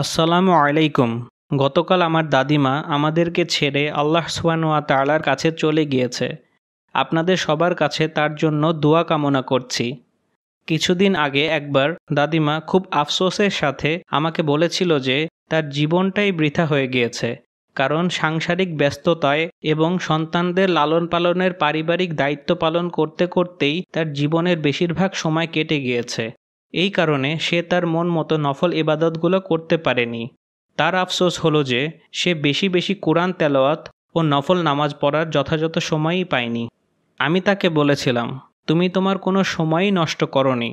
আসসালামু আলাইকুম গতকাল আমার দাদিমা আমাদেরকে ছেড়ে আল্লাহ সুবানুয়া তালার কাছে চলে গিয়েছে আপনাদের সবার কাছে তার জন্য দোয়া কামনা করছি কিছুদিন আগে একবার দাদিমা খুব আফসোসের সাথে আমাকে বলেছিল যে তার জীবনটাই বৃথা হয়ে গিয়েছে কারণ সাংসারিক ব্যস্ততায় এবং সন্তানদের লালন পালনের পারিবারিক দায়িত্ব পালন করতে করতেই তার জীবনের বেশিরভাগ সময় কেটে গিয়েছে এই কারণে সে তার মন মতো নফল ইবাদতগুলো করতে পারেনি তার আফসোস হলো যে সে বেশি বেশি কোরআন তেলাওয়াত ও নফল নামাজ পড়ার যথাযথ সময়ই পায়নি আমি তাকে বলেছিলাম তুমি তোমার কোনো সময়ই নষ্ট করনি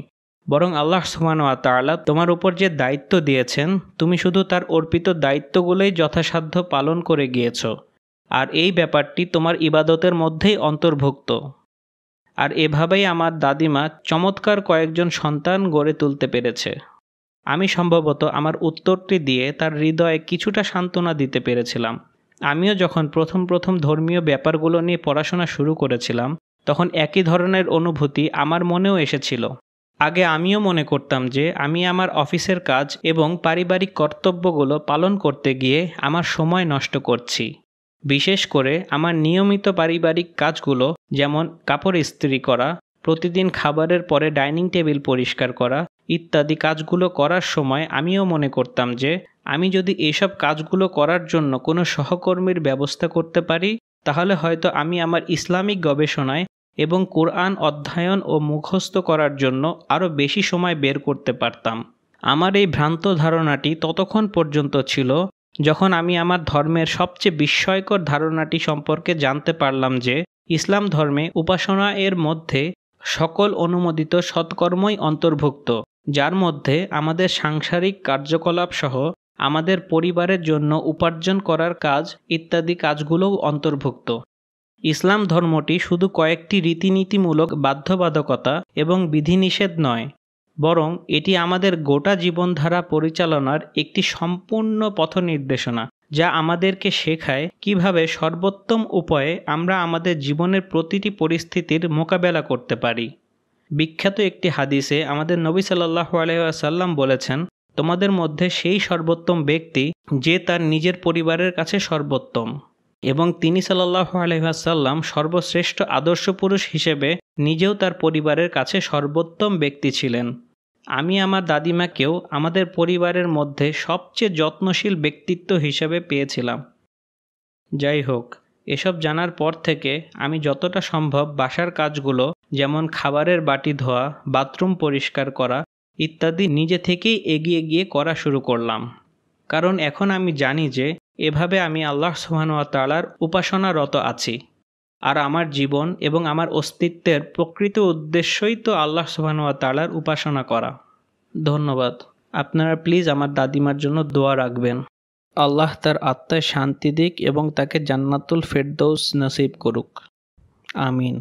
বরং আল্লাহ সুবাহতালা তোমার উপর যে দায়িত্ব দিয়েছেন তুমি শুধু তার অর্পিত দায়িত্বগুলোই যথাসাধ্য পালন করে গিয়েছ আর এই ব্যাপারটি তোমার ইবাদতের মধ্যেই অন্তর্ভুক্ত আর এভাবেই আমার দাদিমা চমৎকার কয়েকজন সন্তান গড়ে তুলতে পেরেছে আমি সম্ভবত আমার উত্তরটি দিয়ে তার হৃদয়ে কিছুটা সান্ত্বনা দিতে পেরেছিলাম আমিও যখন প্রথম প্রথম ধর্মীয় ব্যাপারগুলো নিয়ে পড়াশোনা শুরু করেছিলাম তখন একই ধরনের অনুভূতি আমার মনেও এসেছিল আগে আমিও মনে করতাম যে আমি আমার অফিসের কাজ এবং পারিবারিক কর্তব্যগুলো পালন করতে গিয়ে আমার সময় নষ্ট করছি বিশেষ করে আমার নিয়মিত পারিবারিক কাজগুলো যেমন কাপড় ইস্ত্রি করা প্রতিদিন খাবারের পরে ডাইনিং টেবিল পরিষ্কার করা ইত্যাদি কাজগুলো করার সময় আমিও মনে করতাম যে আমি যদি এসব কাজগুলো করার জন্য কোনো সহকর্মীর ব্যবস্থা করতে পারি তাহলে হয়তো আমি আমার ইসলামিক গবেষণায় এবং কোরআন অধ্যয়ন ও মুখস্থ করার জন্য আরও বেশি সময় বের করতে পারতাম আমার এই ভ্রান্ত ধারণাটি ততক্ষণ পর্যন্ত ছিল যখন আমি আমার ধর্মের সবচেয়ে বিস্ময়কর ধারণাটি সম্পর্কে জানতে পারলাম যে ইসলাম ধর্মে উপাসনা এর মধ্যে সকল অনুমোদিত সৎকর্মই অন্তর্ভুক্ত যার মধ্যে আমাদের সাংসারিক কার্যকলাপ সহ আমাদের পরিবারের জন্য উপার্জন করার কাজ ইত্যাদি কাজগুলোও অন্তর্ভুক্ত ইসলাম ধর্মটি শুধু কয়েকটি রীতিনীতিমূলক বাধ্যবাধকতা এবং বিধিনিষেধ নয় বরং এটি আমাদের গোটা জীবনধারা পরিচালনার একটি সম্পূর্ণ পথ নির্দেশনা যা আমাদেরকে শেখায় কিভাবে সর্বোত্তম উপায়ে আমরা আমাদের জীবনের প্রতিটি পরিস্থিতির মোকাবেলা করতে পারি বিখ্যাত একটি হাদিসে আমাদের নবী সাল্লাহ আলহাসাল্লাম বলেছেন তোমাদের মধ্যে সেই সর্বোত্তম ব্যক্তি যে তার নিজের পরিবারের কাছে সর্বোত্তম এবং তিনি সাল্লাহ আলহাসাল্লাম সর্বশ্রেষ্ঠ আদর্শ পুরুষ হিসেবে নিজেও তার পরিবারের কাছে সর্বোত্তম ব্যক্তি ছিলেন আমি আমার দাদিমাকেও আমাদের পরিবারের মধ্যে সবচেয়ে যত্নশীল ব্যক্তিত্ব হিসেবে পেয়েছিলাম যাই হোক এসব জানার পর থেকে আমি যতটা সম্ভব বাসার কাজগুলো যেমন খাবারের বাটি ধোয়া বাথরুম পরিষ্কার করা ইত্যাদি নিজে থেকেই এগিয়ে গিয়ে করা শুরু করলাম কারণ এখন আমি জানি যে এভাবে আমি আল্লাহ সোহানুয়া তালার উপাসনারত আছি আর আমার জীবন এবং আমার অস্তিত্বের প্রকৃত উদ্দেশ্যই তো আল্লাহ সুবাহানুয়া তালার উপাসনা করা ধন্যবাদ আপনারা প্লিজ আমার দাদিমার জন্য দোয়া রাখবেন আল্লাহ তার আত্মায় শান্তি দিক এবং তাকে জান্নাতুল ফেরদৌস নসিব করুক আমিন